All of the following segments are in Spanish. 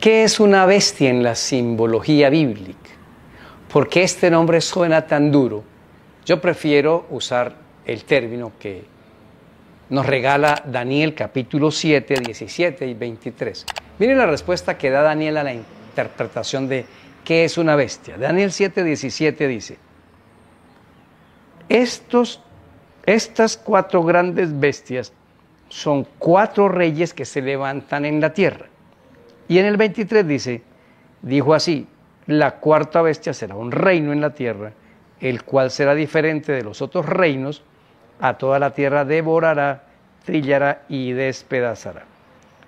¿Qué es una bestia en la simbología bíblica? ¿Por qué este nombre suena tan duro? Yo prefiero usar el término que nos regala Daniel capítulo 7, 17 y 23. Miren la respuesta que da Daniel a la interpretación de qué es una bestia. Daniel 7, 17 dice, Estos, estas cuatro grandes bestias son cuatro reyes que se levantan en la tierra. Y en el 23 dice, dijo así, la cuarta bestia será un reino en la tierra, el cual será diferente de los otros reinos, a toda la tierra devorará, trillará y despedazará.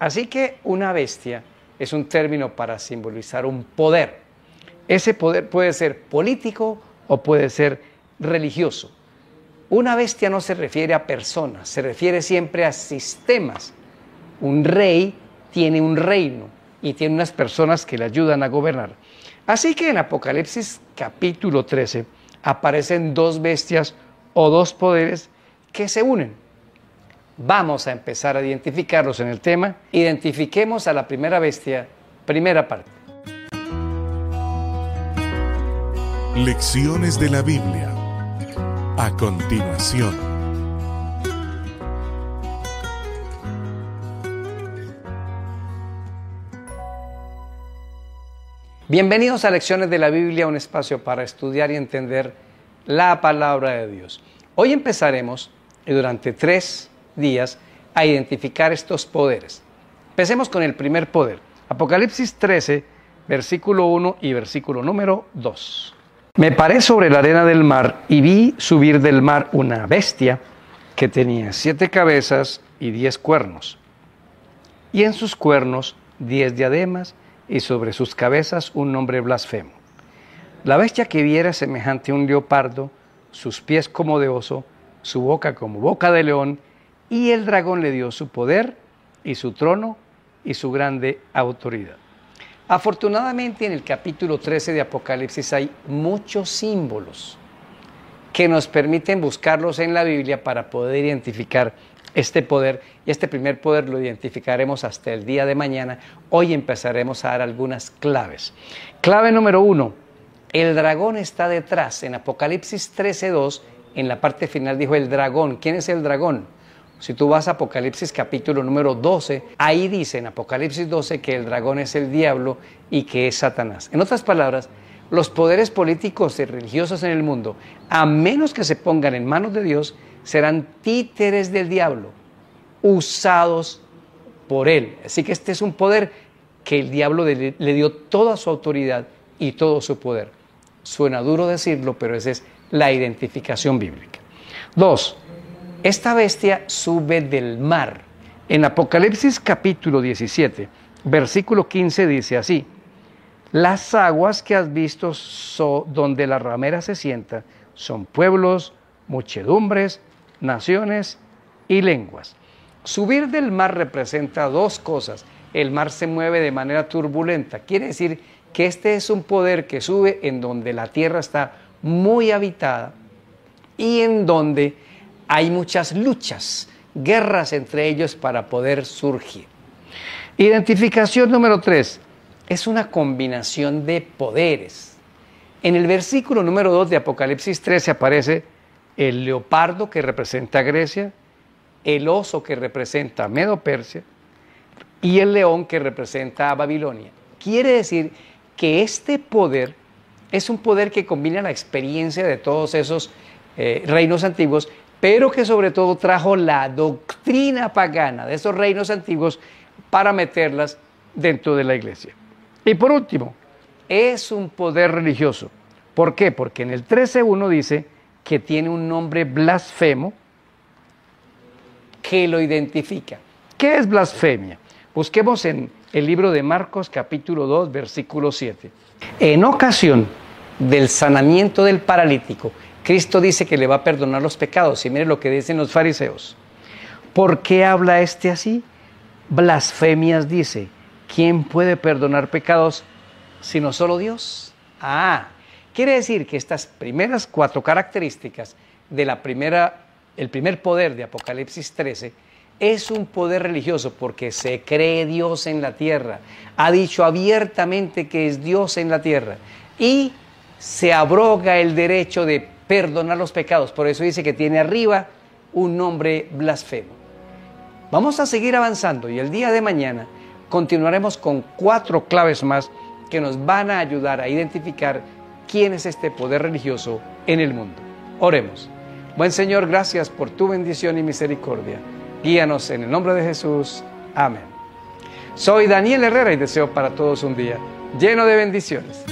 Así que una bestia es un término para simbolizar un poder. Ese poder puede ser político o puede ser religioso. Una bestia no se refiere a personas, se refiere siempre a sistemas. Un rey tiene un reino, y tiene unas personas que le ayudan a gobernar. Así que en Apocalipsis capítulo 13 aparecen dos bestias o dos poderes que se unen. Vamos a empezar a identificarlos en el tema. Identifiquemos a la primera bestia, primera parte. Lecciones de la Biblia. A continuación. Bienvenidos a Lecciones de la Biblia, un espacio para estudiar y entender la palabra de Dios. Hoy empezaremos durante tres días a identificar estos poderes. Empecemos con el primer poder, Apocalipsis 13, versículo 1 y versículo número 2. Me paré sobre la arena del mar y vi subir del mar una bestia que tenía siete cabezas y diez cuernos, y en sus cuernos diez diademas y sobre sus cabezas un nombre blasfemo. La bestia que viera semejante a un leopardo, sus pies como de oso, su boca como boca de león, y el dragón le dio su poder y su trono y su grande autoridad. Afortunadamente en el capítulo 13 de Apocalipsis hay muchos símbolos que nos permiten buscarlos en la Biblia para poder identificar este poder y este primer poder lo identificaremos hasta el día de mañana. Hoy empezaremos a dar algunas claves. Clave número uno, el dragón está detrás. En Apocalipsis 13.2, en la parte final dijo el dragón. ¿Quién es el dragón? Si tú vas a Apocalipsis capítulo número 12, ahí dice en Apocalipsis 12 que el dragón es el diablo y que es Satanás. En otras palabras, los poderes políticos y religiosos en el mundo, a menos que se pongan en manos de Dios, serán títeres del diablo, usados por él. Así que este es un poder que el diablo le, dio toda su autoridad y todo su poder. Suena duro decirlo, pero esa es la identificación bíblica. Dos, esta bestia sube del mar. En Apocalipsis capítulo 17, versículo 15 dice así, las aguas que has visto donde la ramera se sienta son pueblos, muchedumbres, naciones y lenguas. Subir del mar representa dos cosas. El mar se mueve de manera turbulenta, quiere decir que este es un poder que sube en donde la tierra está muy habitada y en donde hay muchas luchas, guerras entre ellos para poder surgir. Identificación número tres. es una combinación de poderes. En el versículo número dos de Apocalipsis 13 aparece el leopardo que representa a Grecia, el oso que representa a Medo Persia y el león que representa a Babilonia. Quiere decir que este poder es un poder que combina la experiencia de todos esos eh, reinos antiguos, pero que sobre todo trajo la doctrina pagana de esos reinos antiguos para meterlas dentro de la iglesia. Y por último, es un poder religioso. ¿Por qué? Porque en el 13.1 dice, que tiene un nombre blasfemo que lo identifica. ¿Qué es blasfemia? Busquemos en el libro de Marcos capítulo 2 versículo 7. En ocasión del sanamiento del paralítico, Cristo dice que le va a perdonar los pecados. Y mire lo que dicen los fariseos. ¿Por qué habla este así? Blasfemias dice. ¿Quién puede perdonar pecados sino solo Dios? Ah, Quiere decir que estas primeras cuatro características de la primera, el primer poder de Apocalipsis 13 es un poder religioso porque se cree Dios en la tierra, ha dicho abiertamente que es Dios en la tierra y se abroga el derecho de perdonar los pecados, por eso dice que tiene arriba un nombre blasfemo. Vamos a seguir avanzando y el día de mañana continuaremos con cuatro claves más que nos van a ayudar a identificar quién es este poder religioso en el mundo. Oremos. Buen Señor, gracias por tu bendición y misericordia. Guíanos en el nombre de Jesús. Amén. Soy Daniel Herrera y deseo para todos un día lleno de bendiciones.